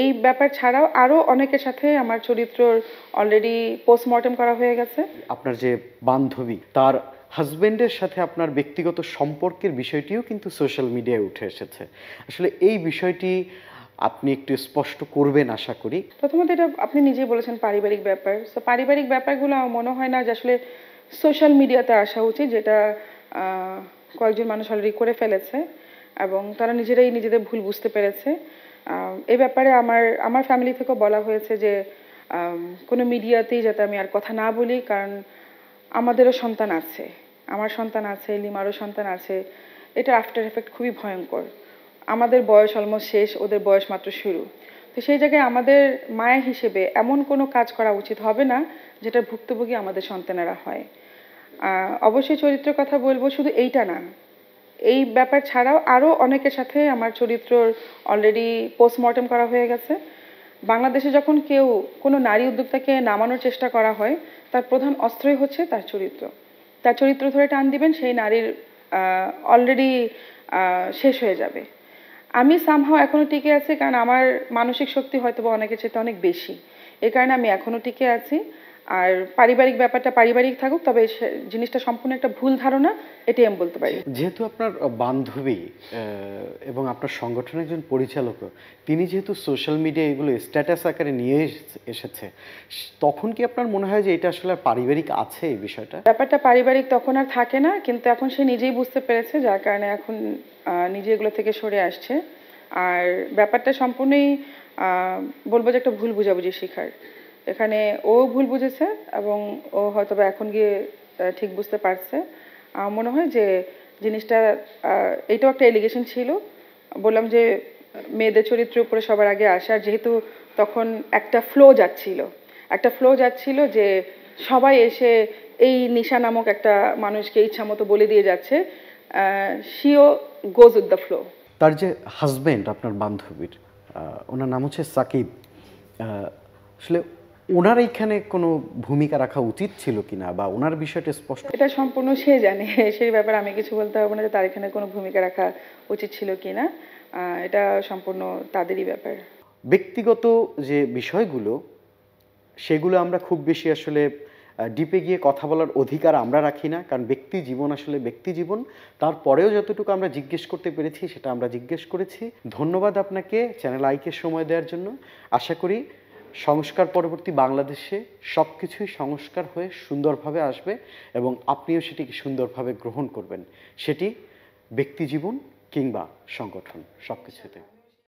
এই ব্যাপার ছাড়াও আরও অনেকের সাথে আমার চরিত্রর অলরেডি পোস্টমর্টম করা হয়ে গেছে আপনার যে বান্ধবী তার হাজব্যান্ডের সাথে আপনার ব্যক্তিগত সম্পর্কের বিষয়টিও কিন্তু সোশ্যাল মিডিয়ায় উঠে এসেছে আসলে এই বিষয়টি আপনি একটু স্পষ্ট করবেন আশা করি প্রথমত এটা আপনি নিজেই বলেছেন পারিবারিক ব্যাপার তো পারিবারিক ব্যাপারগুলো আমার মনে হয় না যে আসলে সোশ্যাল মিডিয়াতে আসা উচিত যেটা কয়েকজন মানুষ অলরেডি করে ফেলেছে এবং তারা নিজেরাই নিজেদের ভুল বুঝতে পেরেছে এই ব্যাপারে আমার আমার ফ্যামিলি থেকেও বলা হয়েছে যে কোনো মিডিয়াতেই যাতে আমি আর কথা না বলি কারণ আমাদেরও সন্তান আছে আমার সন্তান আছে লিমারও সন্তান আছে এটা আফটার এফেক্ট খুবই ভয়ঙ্কর আমাদের বয়স অলমোস্ট শেষ ওদের বয়স মাত্র শুরু তো সেই জায়গায় আমাদের মায়া হিসেবে এমন কোনো কাজ করা উচিত হবে না যেটা ভুক্তভোগী আমাদের সন্তানেরা হয় অবশ্যই চরিত্রের কথা বলবো শুধু এইটা না এই ব্যাপার ছাড়াও আরও অনেকের সাথে আমার চরিত্রর অলরেডি পোস্টমর্টম করা হয়ে গেছে বাংলাদেশে যখন কেউ কোনো নারী উদ্যোক্তাকে নামানোর চেষ্টা করা হয় তার প্রধান অস্ত্রই হচ্ছে তার চরিত্র তার চরিত্র ধরে টান দিবেন সেই নারীর অলরেডি শেষ হয়ে যাবে আমি সামহাও এখনও টিকে আছি কারণ আমার মানসিক শক্তি হয়তো অনেকের চেয়ে অনেক বেশি এ কারণে আমি এখনও টিকে আছি আর পারিবারিক ব্যাপারটা পারিবারিক থাকুক তবে জিনিসটা সম্পূর্ণ একটা ভুল ধারণা এটি আমি বলতে পারি যেহেতু আপনার বান্ধবী এবং আপনার সংগঠনের একজন পরিচালক তিনি যেহেতু সোশ্যাল মিডিয়া এগুলো স্ট্যাটাস আকারে নিয়ে এসেছে তখন কি আপনার মনে হয় যে এটা আসলে পারিবারিক আছে এই বিষয়টা ব্যাপারটা পারিবারিক তখন আর থাকে না কিন্তু এখন সে নিজেই বুঝতে পেরেছে যার কারণে এখন নিজে এগুলো থেকে সরে আসছে আর ব্যাপারটা সম্পূর্ণই বলবো যে একটা ভুল বুঝাবুঝি শিখার এখানে ও ভুল বুঝেছে এবং ও হয়তো বা এখন গিয়ে ঠিক বুঝতে পারছে আমার মনে হয় যে জিনিসটা এইটাও একটা এলিগেশন ছিল বললাম যে মেয়েদের চরিত্রের উপরে সবার আগে আসার যেহেতু তখন একটা ফ্লো যাচ্ছিল একটা ফ্লো যাচ্ছিল যে সবাই এসে এই নিশা নামক একটা মানুষকে ইচ্ছা মতো বলে দিয়ে যাচ্ছে she goes with the flow তার যে হাজব্যান্ড আপনার বান্ধবীর ওনার নাম হচ্ছে সাকিব আসলে ওনার এইখানে কোনো ভূমিকা রাখা উচিত ছিল কিনা বা ওনার বিষয়টা স্পষ্ট এটা সম্পূর্ণ সে জানে সেই ব্যাপারে আমি কিছু বলতে পারবো না যে তার এখানে কোনো ভূমিকা রাখা উচিত ছিল কিনা এটা সম্পূর্ণ তাদেরই ব্যাপার ব্যক্তিগত যে বিষয়গুলো সেগুলো আমরা খুব বেশি আসলে ডিপে গিয়ে কথা বলার অধিকার আমরা রাখি না কারণ ব্যক্তি জীবন আসলে ব্যক্তি জীবন তারপরেও যতটুকু আমরা জিজ্ঞেস করতে পেরেছি সেটা আমরা জিজ্ঞেস করেছি ধন্যবাদ আপনাকে চ্যানেল আইকে সময় দেওয়ার জন্য আশা করি সংস্কার পরবর্তী বাংলাদেশে সব কিছুই সংস্কার হয়ে সুন্দরভাবে আসবে এবং আপনিও সেটিকে সুন্দরভাবে গ্রহণ করবেন সেটি ব্যক্তিজীবন কিংবা সংগঠন সব কিছুতে